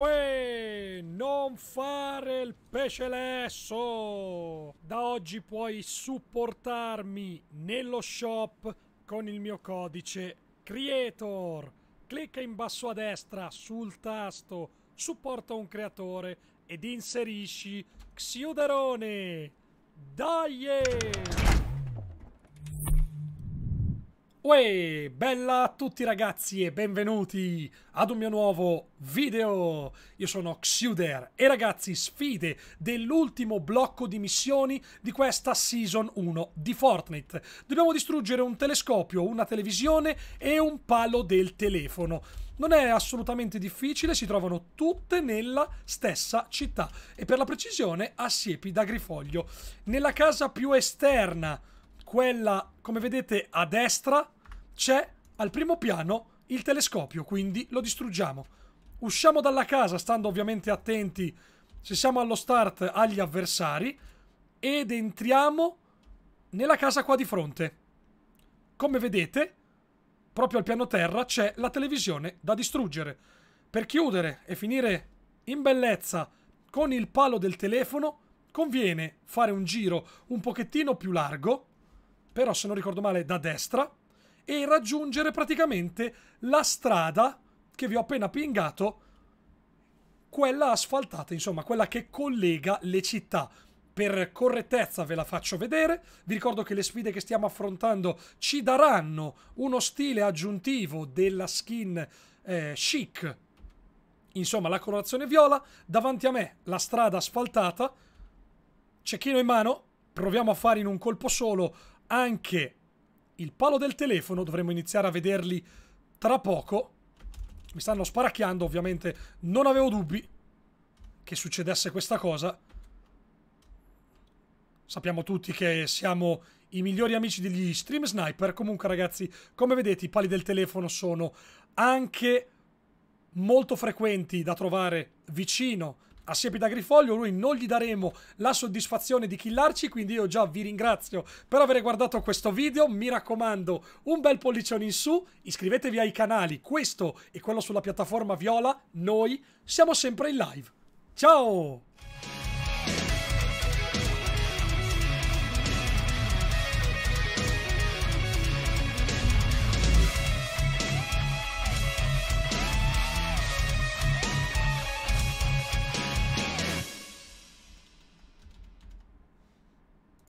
Uè, non fare il pesce lesso! Da oggi puoi supportarmi nello shop con il mio codice Creator. Clicca in basso a destra sul tasto Supporta un creatore ed inserisci Xiuderone. Dai! Uè, bella a tutti ragazzi e benvenuti ad un mio nuovo video! Io sono Xuder e ragazzi sfide dell'ultimo blocco di missioni di questa Season 1 di Fortnite. Dobbiamo distruggere un telescopio, una televisione e un palo del telefono. Non è assolutamente difficile, si trovano tutte nella stessa città e per la precisione a Siepi d'Agrifoglio, nella casa più esterna quella, come vedete, a destra c'è al primo piano il telescopio, quindi lo distruggiamo. Usciamo dalla casa, stando ovviamente attenti se siamo allo start agli avversari, ed entriamo nella casa qua di fronte. Come vedete, proprio al piano terra c'è la televisione da distruggere. Per chiudere e finire in bellezza con il palo del telefono, conviene fare un giro un pochettino più largo, però se non ricordo male da destra, e raggiungere praticamente la strada che vi ho appena pingato, quella asfaltata, insomma, quella che collega le città. Per correttezza ve la faccio vedere, vi ricordo che le sfide che stiamo affrontando ci daranno uno stile aggiuntivo della skin eh, chic, insomma la colorazione viola, davanti a me la strada asfaltata, cecchino in mano, proviamo a fare in un colpo solo anche il palo del telefono, dovremmo iniziare a vederli tra poco. Mi stanno sparacchiando, ovviamente non avevo dubbi che succedesse questa cosa. Sappiamo tutti che siamo i migliori amici degli stream sniper. Comunque, ragazzi, come vedete, i pali del telefono sono anche molto frequenti da trovare vicino a Siepi da Grifoglio, noi non gli daremo la soddisfazione di killarci, quindi io già vi ringrazio per aver guardato questo video, mi raccomando un bel pollicione in su, iscrivetevi ai canali, questo e quello sulla piattaforma Viola, noi siamo sempre in live. Ciao!